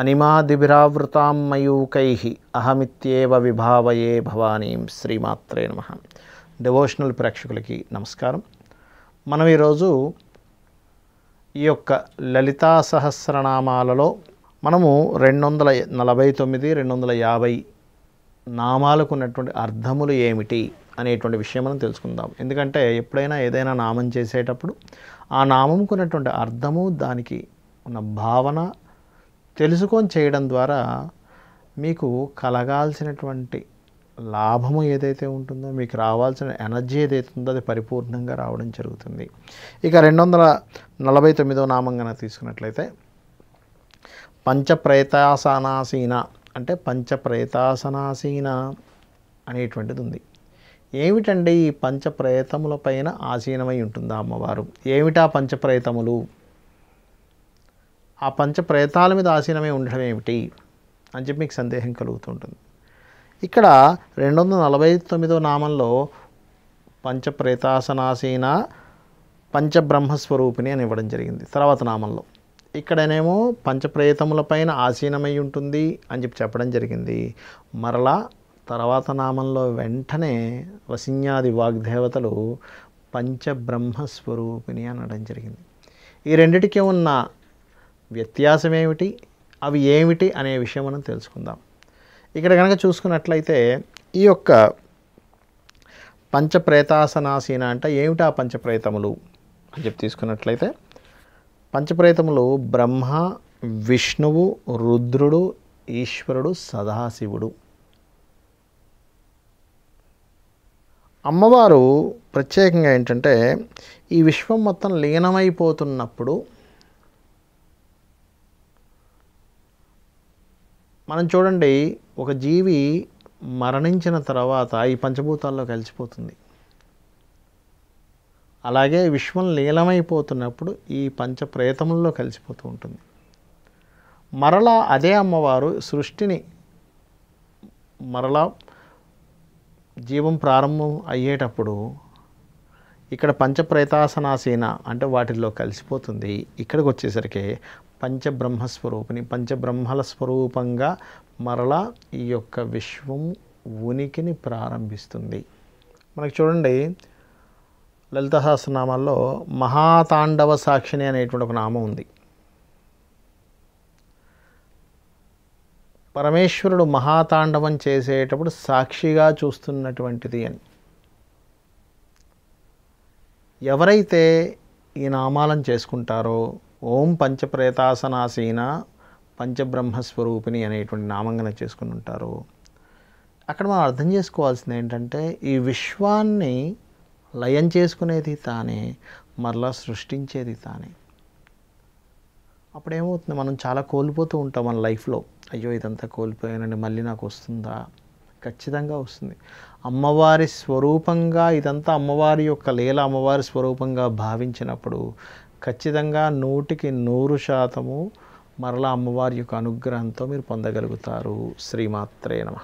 అనిమాదిభిరావృతాం మయూకై అహమిత్యేవ విభావయే భవానీం శ్రీమాత్రే నమ డివోషనల్ ప్రేక్షకులకి నమస్కారం మనం ఈరోజు ఈ యొక్క లలితా సహస్రనామాలలో మనము రెండు వందల నలభై తొమ్మిది రెండు వందల యాభై నామాలకు ఉన్నటువంటి అర్థములు ఏమిటి అనేటువంటి విషయం మనం తెలుసుకుందాం ఎందుకంటే ఎప్పుడైనా ఏదైనా నామం చేసేటప్పుడు ఆ నామంకున్నటువంటి అర్థము దానికి ఉన్న భావన తెలుసుకొని చేయడం ద్వారా మీకు కలగాల్సినటువంటి లాభము ఏదైతే ఉంటుందో మీకు రావాల్సిన ఎనర్జీ ఏదైతే ఉందో అది పరిపూర్ణంగా రావడం జరుగుతుంది ఇక రెండు వందల నలభై తొమ్మిదో నామం కనుక తీసుకున్నట్లయితే పంచప్రేతాసనాసీన అంటే పంచప్రేతాసనాసీన అనేటువంటిది ఉంది ఏమిటండి ఈ పంచప్రేతముల పైన ఆసీనమై ఉంటుంది అమ్మవారు ఏమిటా పంచప్రేతములు ఆ పంచ ప్రయత్నాల మీద ఆసీనమై ఉండడం ఏమిటి అని చెప్పి మీకు సందేహం కలుగుతుంటుంది ఇక్కడ రెండు వందల నలభై తొమ్మిదో నామంలో పంచప్రేతాసనాసీన పంచబ్రహ్మస్వరూపిణి అని ఇవ్వడం జరిగింది తర్వాత నామంలో ఇక్కడనేమో పంచప్రేతములపైన ఆసీనమై ఉంటుంది అని చెప్పి చెప్పడం జరిగింది మరలా తర్వాత నామంలో వెంటనే వసిన్యాది వాగ్దేవతలు పంచబ్రహ్మస్వరూపిణి అనడం జరిగింది ఈ రెండింటికి ఉన్న వ్యత్యాసం ఏమిటి అవి ఏమిటి అనే విషయం మనం తెలుసుకుందాం ఇక్కడ కనుక చూసుకున్నట్లయితే ఈ యొక్క పంచప్రేతాసనాసీన అంటే ఏమిటా పంచప్రేతములు అని చెప్పి తీసుకున్నట్లయితే పంచప్రేతములు బ్రహ్మ విష్ణువు రుద్రుడు ఈశ్వరుడు సదాశివుడు అమ్మవారు ప్రత్యేకంగా ఏంటంటే ఈ విశ్వం మొత్తం లీనమైపోతున్నప్పుడు మనం చూడండి ఒక జీవి మరణించిన తర్వాత ఈ పంచభూతాల్లో కలిసిపోతుంది అలాగే విశ్వం లీలమైపోతున్నప్పుడు ఈ పంచప్రేతముల్లో కలిసిపోతూ ఉంటుంది మరలా అదే అమ్మవారు సృష్టిని మరలా జీవం ప్రారంభం అయ్యేటప్పుడు ఇక్కడ పంచప్రేతాసనాసీన అంటే వాటిల్లో కలిసిపోతుంది ఇక్కడికి వచ్చేసరికి పంచబ్రహ్మస్వరూపిణి పంచబ్రహ్మల స్వరూపంగా మరలా ఈ యొక్క విశ్వం ఉనికిని ప్రారంభిస్తుంది మనకు చూడండి లలిత సహస్రనామాల్లో మహాతాండవ సాక్షిణి అనేటువంటి ఒక నామం ఉంది పరమేశ్వరుడు మహాతాండవం చేసేటప్పుడు సాక్షిగా చూస్తున్నటువంటిది అని ఎవరైతే ఈ నామాలను చేసుకుంటారో ఓం పంచప్రేతాసనాసీన పంచబ్రహ్మస్వరూపిణి అనేటువంటి నామంగా చేసుకుని ఉంటారు అక్కడ మనం అర్థం చేసుకోవాల్సింది ఏంటంటే ఈ విశ్వాన్ని లయం చేసుకునేది తానే మరలా సృష్టించేది తానే అప్పుడేమవుతుంది మనం చాలా కోల్పోతూ ఉంటాం మన లైఫ్లో అయ్యో ఇదంతా కోల్పోయానండి మళ్ళీ నాకు వస్తుందా ఖచ్చితంగా వస్తుంది అమ్మవారి స్వరూపంగా ఇదంతా అమ్మవారి యొక్క లీల అమ్మవారి స్వరూపంగా భావించినప్పుడు ఖచ్చితంగా నూటికి నూరు శాతము మరలా అమ్మవారి యొక్క అనుగ్రహంతో మీరు పొందగలుగుతారు శ్రీమాత్రే నమ